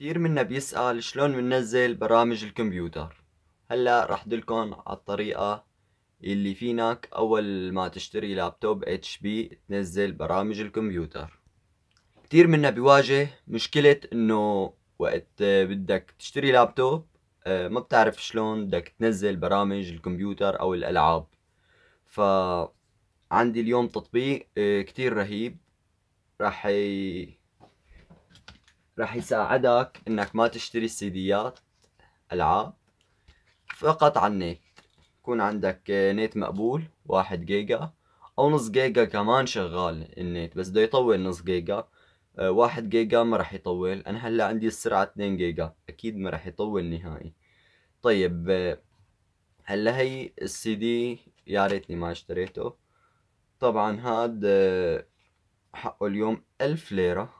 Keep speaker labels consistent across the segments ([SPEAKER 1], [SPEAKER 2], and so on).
[SPEAKER 1] كثير منا بيسأل شلون بننزل برامج الكمبيوتر هلا رح دلكن على الطريقة اللي فينك اول ما تشتري لابتوب اتش بي تنزل برامج الكمبيوتر كثير منا بيواجه مشكلة انه وقت بدك تشتري لابتوب آه، ما بتعرف شلون بدك تنزل برامج الكمبيوتر او الالعاب فعندي اليوم تطبيق آه، كتير رهيب راح راح يساعدك انك ما تشتري سيديات العاب فقط على النت يكون عندك نت مقبول واحد جيجا او نص جيجا كمان شغال النت بس بده يطول نص جيجا آه، واحد جيجا ما راح يطول انا هلا عندي السرعة 2 جيجا اكيد ما راح يطول نهائي طيب آه، هلا هي السي دي يا ريتني ما اشتريته طبعا هاد آه، حقه اليوم ألف ليرة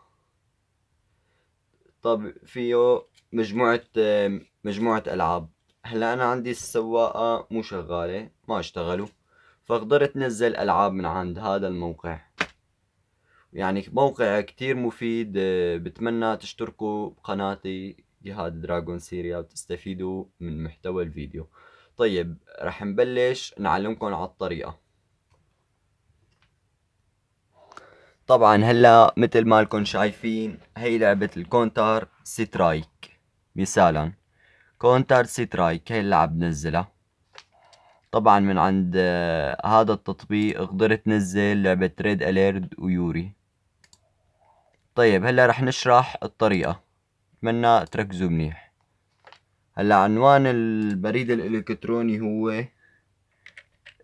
[SPEAKER 1] طب فيه مجموعة مجموعة ألعاب هلا أنا عندي السواقة مو شغالة ما اشتغلوا فقدرت نزل ألعاب من عند هذا الموقع يعني موقع كتير مفيد آه، بتمنى تشتركوا بقناتي جهاد دراجون سيريا وتستفيدوا من محتوى الفيديو طيب رح نبلش نعلمكم على الطريقة طبعا هلا مثل ما لكم شايفين هي لعبة الكونتر سترايك مثالا كونتر سترايك هي اللعبة نزلها طبعا من عند آه، هذا التطبيق قدرت نزل لعبة ريد اليرد ويوري طيب هلا رح نشرح الطريقة اتمنى تركزوا منيح هلا عنوان البريد الالكتروني هو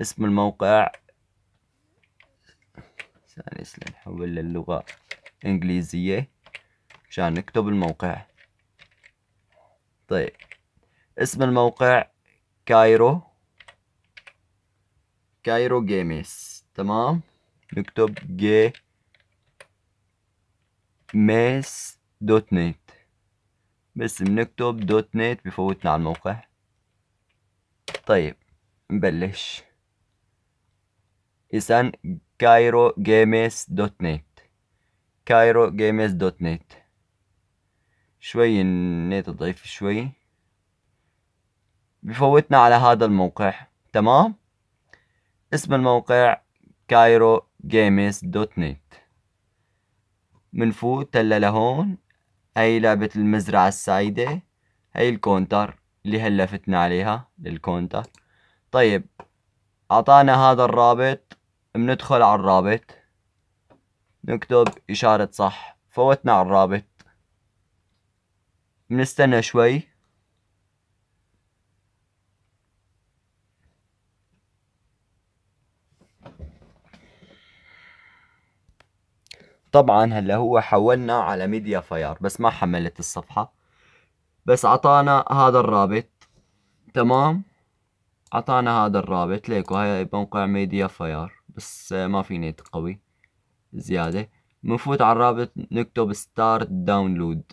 [SPEAKER 1] اسم الموقع ثاني سنة نحول للغة إنجليزية عشان نكتب الموقع طيب اسم الموقع كايرو كايرو جيميس تمام نكتب جي ميس دوت نت بس بنكتب دوت نت بفوتنا على الموقع طيب نبلش إذن كايرو جيمس دوت نت كايرو جيمس دوت نت شوي النت ضعيف شوي بفوتنا على هذا الموقع تمام اسم الموقع كايرو جيمس دوت نت منفوت هلا لهون هاي لعبة المزرعة السعيدة هاي الكونتر اللي هلا فتنا عليها للكونتر طيب أعطانا هذا الرابط بندخل على الرابط نكتب إشارة صح فوتنا على الرابط بنستنى شوي طبعا هلا هو حولنا على ميديا فاير بس ما حملت الصفحة بس عطانا هذا الرابط تمام عطانا هذا الرابط ليكو هاي موقع ميديا فاير بس ما في نت قوي زيادة بنفوت على الرابط نكتب ستارت داونلود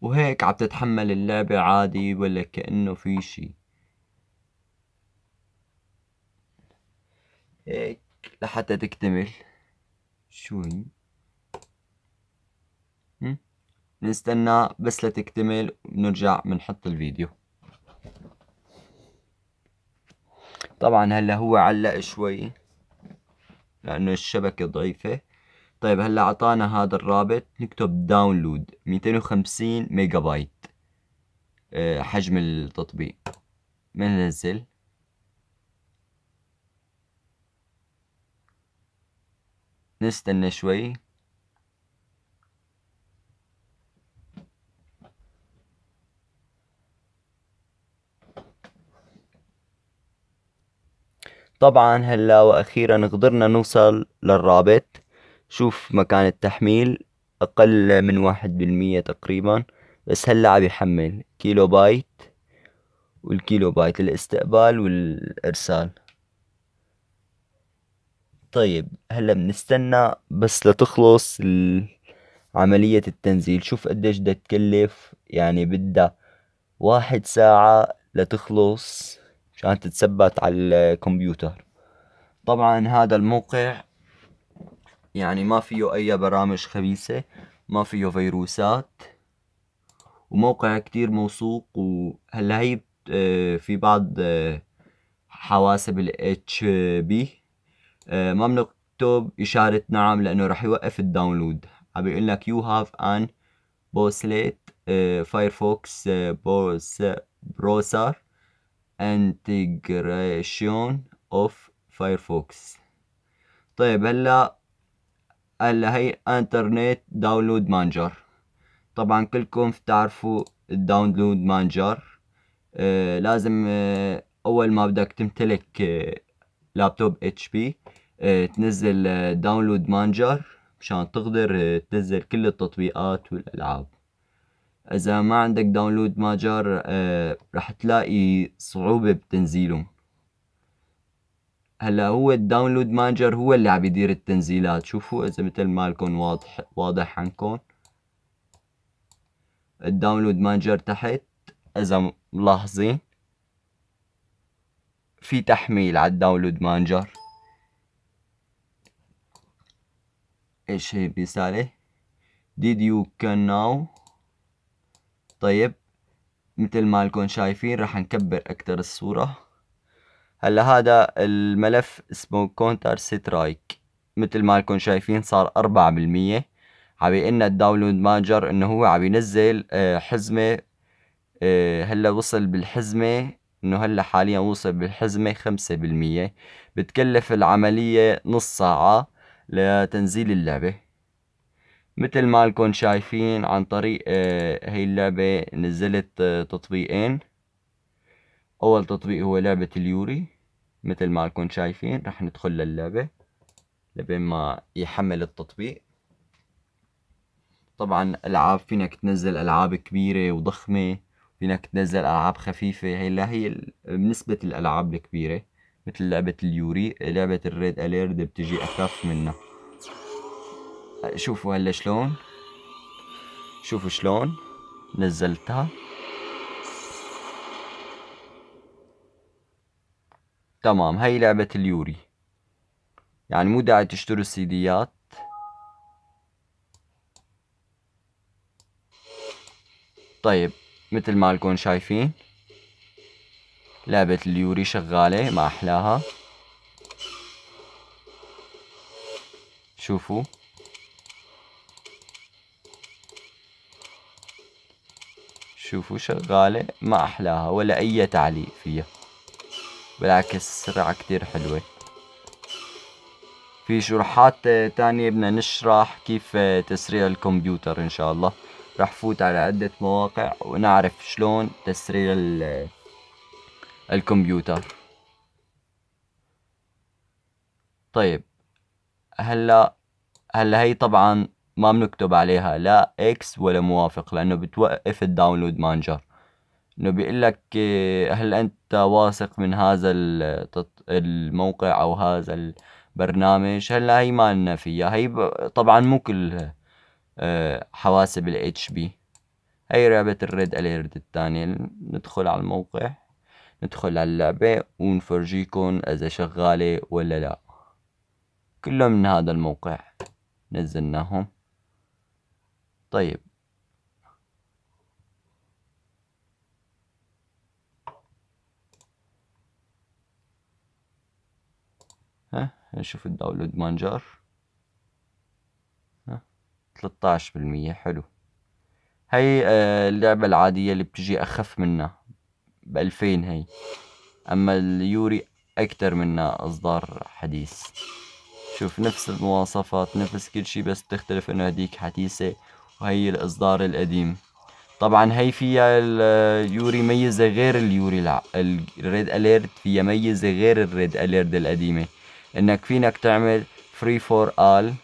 [SPEAKER 1] وهيك عم تتحمل اللعبة عادي ولا كأنه في شي هيك لحتى تكتمل شوي نستنى بس لتكتمل ونرجع بنحط الفيديو طبعا هلا هو علق شوي لأنه الشبكة ضعيفة طيب هلا أعطانا هذا الرابط نكتب داونلود 250 ميجا بايت حجم التطبيق بننزل نستنى شوي طبعا هلا واخيرا قدرنا نوصل للرابط شوف مكان التحميل اقل من واحد بالمية تقريبا بس هلا عم يحمل كيلو بايت والكيلو بايت الاستقبال والارسال طيب هلا بنستنى بس لتخلص عملية التنزيل شوف قديش بدها تكلف يعني بدها واحد ساعة لتخلص عشان تتثبت على الكمبيوتر طبعا هذا الموقع يعني ما فيه اي برامج خبيثة ما فيه فيروسات وموقع كتير موثوق وهلا هي آه، في بعض آه، حواسب ال اتش آه، بي ما بنكتب إشارة نعم لأنه رح يوقف الداونلود عم بيقول لك يو هاف أن بوسليت فايرفوكس بروسر انتجريشن اوف فايرفوكس طيب هلا هلا هي انترنت داونلود مانجر طبعا كلكم بتعرفوا الداونلود مانجر آه لازم آه اول ما بدك تمتلك آه لابتوب اتش بي آه تنزل داونلود آه، مانجر مشان تقدر آه تنزل كل التطبيقات والالعاب اذا ما عندك داونلود ماجر آه، رح تلاقي صعوبة بتنزيله هلا هو الداونلود مانجر هو اللي عم يدير التنزيلات شوفوا اذا مثل مالكم واضح واضح عنكم الداونلود مانجر تحت اذا ملاحظين في تحميل على الداونلود مانجر ايش هي الرسالة did you can now طيب مثل ما لكم شايفين رح نكبر اكتر الصورة هلا هذا الملف اسمه كونتر سترايك مثل ما لكم شايفين صار أربعة بالمية عبي ان الداونلود مانجر انه هو عم ينزل آه، حزمة آه، هلا وصل بالحزمة انه هلا حاليا وصل بالحزمة خمسة بالمية بتكلف العملية نص ساعة لتنزيل اللعبة مثل ما لكم شايفين عن طريق هي آه، اللعبة نزلت آه، تطبيقين اول تطبيق هو لعبة اليوري مثل ما لكم شايفين رح ندخل للعبة لبين ما يحمل التطبيق طبعا العاب فينك تنزل العاب كبيرة وضخمة فينك تنزل العاب خفيفة هي لا هي بنسبة الالعاب الكبيرة مثل لعبة اليوري لعبة الريد اليرد بتجي اخف منها شوفوا هلا شلون شوفوا شلون نزلتها تمام هاي لعبة اليوري يعني مو داعي تشتروا السيديات طيب مثل ما لكم شايفين لعبة اليوري شغالة ما أحلاها شوفوا شوفوا شغالة ما أحلاها ولا أي تعليق فيها بالعكس سرعة كتير حلوة في شروحات تانية بدنا نشرح كيف تسريع الكمبيوتر إن شاء الله رح فوت على عدة مواقع ونعرف شلون تسريع الكمبيوتر طيب هلا هلا هي طبعا ما بنكتب عليها لا اكس ولا موافق لانه بتوقف الداونلود مانجر انه بيقول لك إيه، هل انت واثق من هذا الموقع او هذا البرنامج هلا هي ما لنا فيها هي طبعا مو كل آه، حواسب الاتش بي هي لعبة الريد اليرت الثانية ندخل على الموقع ندخل على اللعبة ونفرجيكم اذا شغالة ولا لا كلهم من هذا الموقع نزلناهم طيب ها نشوف الداونلود مانجر ها 13% حلو هاي آه، اللعبة العادية اللي بتجي أخف منها بألفين هاي أما اليوري أكتر منها إصدار حديث شوف نفس المواصفات نفس كل شيء بس تختلف إنه هديك حديثة وهي الإصدار القديم طبعا هي فيها اليوري ميزة غير اليوري الريد أليرت فيها ميزة غير الريد أليرت القديمة إنك فينك تعمل فري فور آل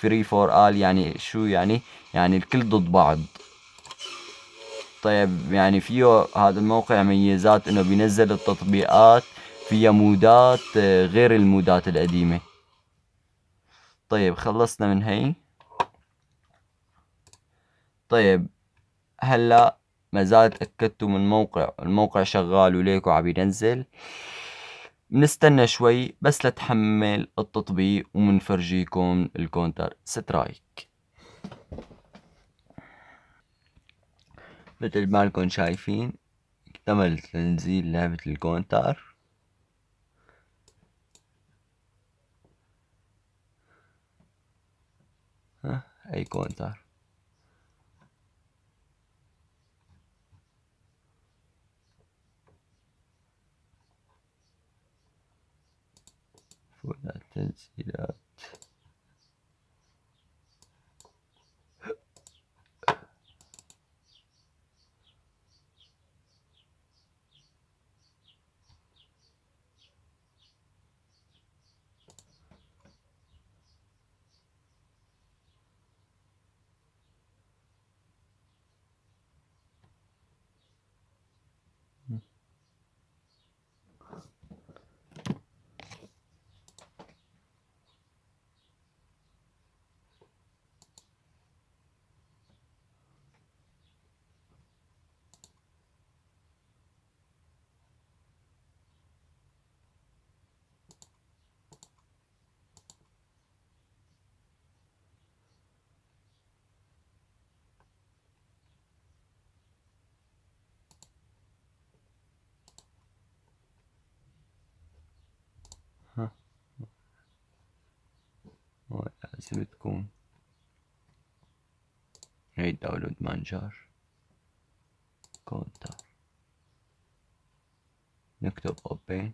[SPEAKER 1] فري فور آل يعني شو يعني يعني الكل ضد بعض طيب يعني فيه هذا الموقع ميزات انه بينزل التطبيقات فيها مودات غير المودات القديمة طيب خلصنا من هي طيب هلا ما زال تأكدتوا من موقع الموقع شغال وليكو عم ينزل بنستنى شوي بس لتحمل التطبيق ومنفرجيكم الكونتر سترايك مثل ما لكم شايفين اكتمل تنزيل لعبة الكونتر ها اي كونتر 能珍惜了。لازم تكون هي داونلود مانجر كونتر نكتب open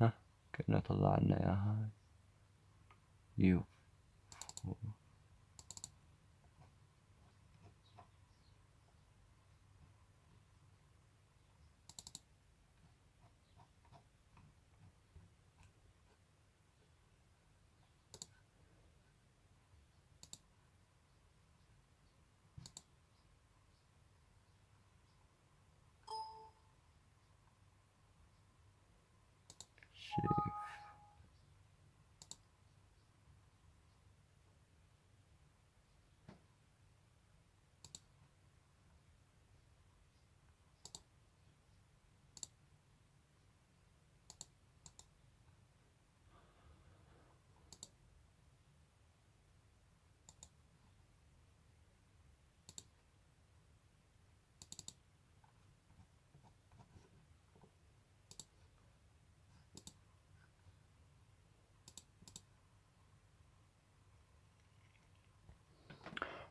[SPEAKER 1] ها كنا طلعنا اياها يو فور shit.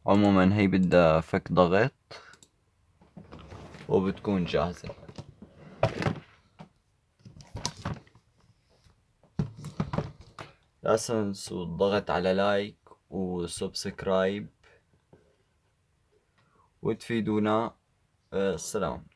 [SPEAKER 1] عموما هي بدها فك ضغط وبتكون جاهزة لا تنسوا الضغط على لايك وسبسكرايب وتفيدونا آه، السلام